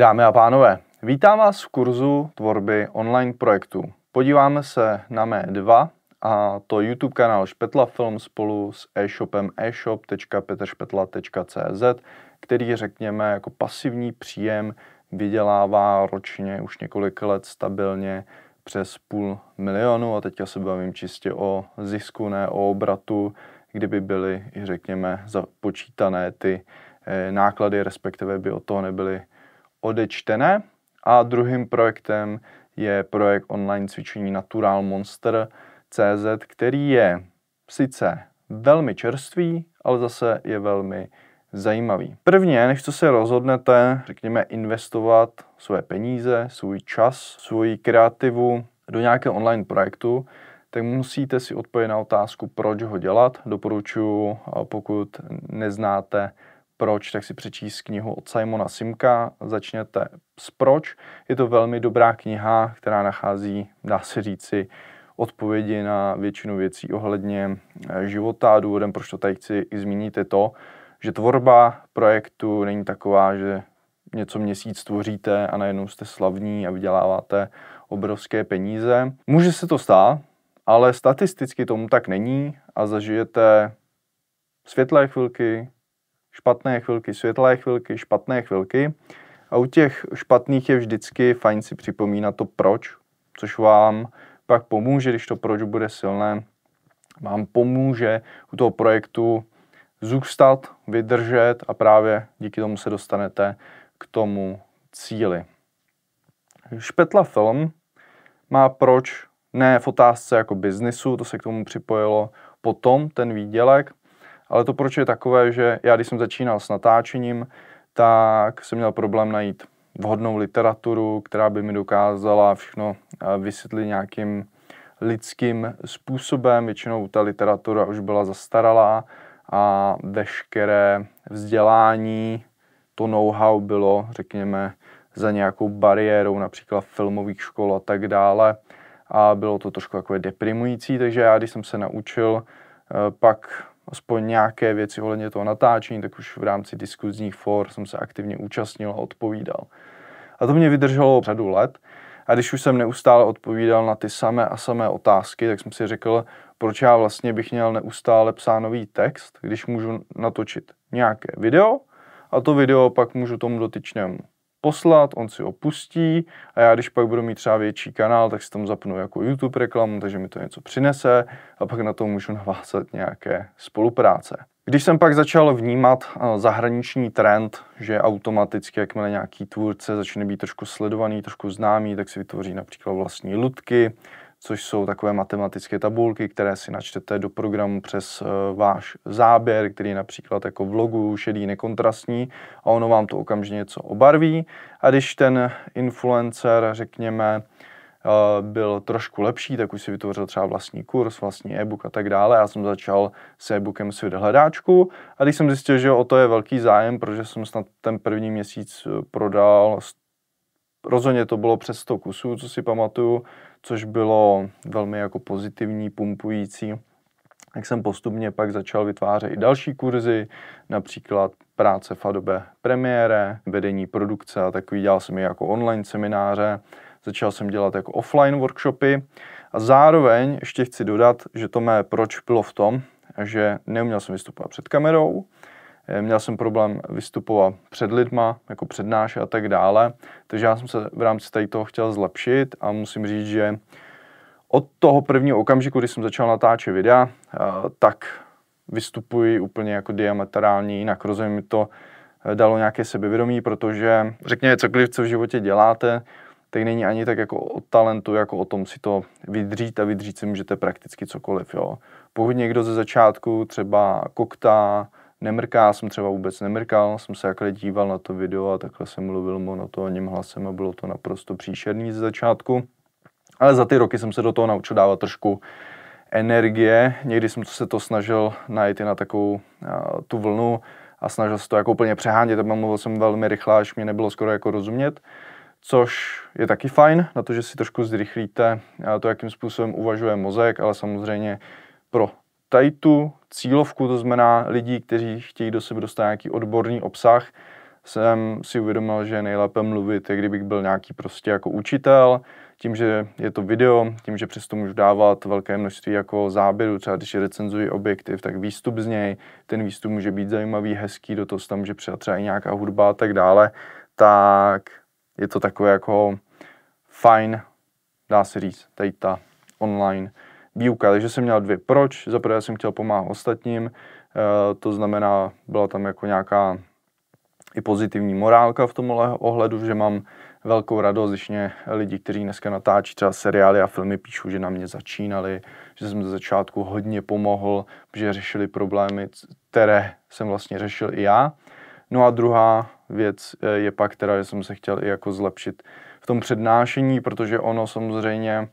Dámy a pánové, vítám vás v kurzu tvorby online projektů. Podíváme se na mé dva a to YouTube kanál Špetla Film spolu s e-shopem e-shop.petršpetla.cz, který řekněme jako pasivní příjem vydělává ročně už několik let stabilně přes půl milionu a já se bavím čistě o zisku, ne o obratu, kdyby byly, řekněme, započítané ty eh, náklady, respektive by o toho nebyly odečtené. A druhým projektem je projekt online cvičení Natural Monster CZ, který je sice velmi čerstvý, ale zase je velmi zajímavý. Prvně, než co se rozhodnete, řekněme, investovat své peníze, svůj čas, svoji kreativu do nějakého online projektu, tak musíte si odpovědět na otázku, proč ho dělat. Doporučuji, pokud neznáte proč, tak si přečíst knihu od Simona Simka. Začněte s proč. Je to velmi dobrá kniha, která nachází, dá se říci, odpovědi na většinu věcí ohledně eh, života. Důvodem, proč to tady chci i zmínit, je to, že tvorba projektu není taková, že něco měsíc tvoříte a najednou jste slavní a vyděláváte obrovské peníze. Může se to stát, ale statisticky tomu tak není a zažijete světlé chvilky, špatné chvilky, světlé chvilky, špatné chvilky. A u těch špatných je vždycky fajn si připomínat to proč, což vám pak pomůže, když to proč bude silné, vám pomůže u toho projektu zůstat, vydržet a právě díky tomu se dostanete k tomu cíli. Špetla film má proč ne v otázce jako biznisu, to se k tomu připojilo potom ten výdělek, ale to proč je takové, že já když jsem začínal s natáčením, tak jsem měl problém najít vhodnou literaturu, která by mi dokázala všechno eh, vysvětlit nějakým lidským způsobem. Většinou ta literatura už byla zastaralá a veškeré vzdělání, to know-how bylo, řekněme, za nějakou bariérou, například filmových škol a tak dále. A bylo to trošku takové deprimující, takže já, když jsem se naučil eh, pak aspoň nějaké věci ohledně toho natáčení, tak už v rámci diskuzních for jsem se aktivně účastnil a odpovídal. A to mě vydrželo řadu let. A když už jsem neustále odpovídal na ty samé a samé otázky, tak jsem si řekl, proč já vlastně bych měl neustále psát nový text, když můžu natočit nějaké video a to video pak můžu tomu dotyčnému poslat, on si ho pustí a já, když pak budu mít třeba větší kanál, tak si tam zapnu jako YouTube reklamu, takže mi to něco přinese a pak na to můžu navázat nějaké spolupráce. Když jsem pak začal vnímat eh, zahraniční trend, že automaticky, jakmile nějaký tvůrce začne být trošku sledovaný, trošku známý, tak si vytvoří například vlastní ludky, což jsou takové matematické tabulky, které si načtete do programu přes eh, váš záběr, který je například jako v logu šedý, nekontrastní a ono vám to okamžitě něco obarví. A když ten influencer, řekněme, eh, byl trošku lepší, tak už si vytvořil třeba vlastní kurz, vlastní e-book a tak dále. Já jsem začal s e-bookem Svět hledáčku a když jsem zjistil, že o to je velký zájem, protože jsem snad ten první měsíc eh, prodal Rozhodně to bylo přes 100 kusů, co si pamatuju, což bylo velmi jako pozitivní, pumpující. Jak jsem postupně pak začal vytvářet i další kurzy, například práce v Adobe Premiere, vedení produkce a takový. Dělal jsem i jako online semináře, začal jsem dělat jako offline workshopy a zároveň ještě chci dodat, že to mé proč bylo v tom, že neuměl jsem vystupovat před kamerou, Eh, měl jsem problém vystupovat před lidma, jako přednášet a tak dále. Takže já jsem se v rámci tady toho chtěl zlepšit a musím říct, že od toho prvního okamžiku, kdy jsem začal natáčet videa, eh, tak vystupuji úplně jako diametrálně jinak. Rozumím, mi to eh, dalo nějaké sebevědomí, protože řekněme cokoliv, co v životě děláte, tak není ani tak jako o talentu, jako o tom si to vydřít a vydřít si můžete prakticky cokoliv. Jo. Pokud někdo ze začátku třeba koktá, nemrká, jsem třeba vůbec nemrkal, jsem se jakhle díval na to video a takhle jsem mluvil monotónním hlasem a bylo to naprosto příšerný ze začátku. Ale za ty roky jsem se do toho naučil dávat trošku energie. Někdy jsem se to snažil najít i na takovou a, tu vlnu a snažil se to jako úplně přehánět. A mluvil jsem velmi rychle, až mě nebylo skoro jako rozumět. Což je taky fajn, na to, že si trošku zrychlíte to, jakým způsobem uvažuje mozek, ale samozřejmě pro tady tu cílovku, to znamená lidí, kteří chtějí do sebe dostat nějaký odborný obsah, jsem si uvědomil, že je nejlépe mluvit, jak kdybych byl nějaký prostě jako učitel, tím, že je to video, tím, že přesto můžu dávat velké množství jako záběrů, třeba když recenzuji objektiv, tak výstup z něj, ten výstup může být zajímavý, hezký, do toho se tam může přijat třeba i nějaká hudba a tak dále, tak je to takové jako fajn, dá se říct, tady ta online výuka, takže jsem měl dvě. Proč? Za prvé jsem chtěl pomáhat ostatním, eh, to znamená, byla tam jako nějaká i pozitivní morálka v tomhle ohledu, že mám velkou radost, když mě lidi, kteří dneska natáčí třeba seriály a filmy, píšou, že na mě začínali, že jsem ze začátku hodně pomohl, že řešili problémy, které jsem vlastně řešil i já. No a druhá věc eh, je pak teda, že jsem se chtěl i jako zlepšit v tom přednášení, protože ono samozřejmě,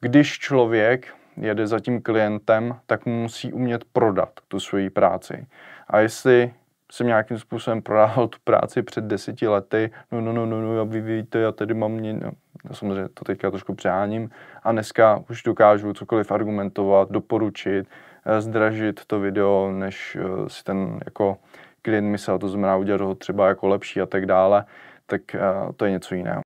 když člověk jede za tím klientem, tak mu musí umět prodat tu svoji práci. A jestli jsem nějakým způsobem prodával tu práci před deseti lety, no, no, no, no, no, vy víte, já tady mám, mě, no, no, samozřejmě to teďka trošku přáním, a dneska už dokážu cokoliv argumentovat, doporučit, eh, zdražit to video, než eh, si ten jako klient myslel, to znamená udělat ho třeba jako lepší a tak dále, tak eh, to je něco jiného.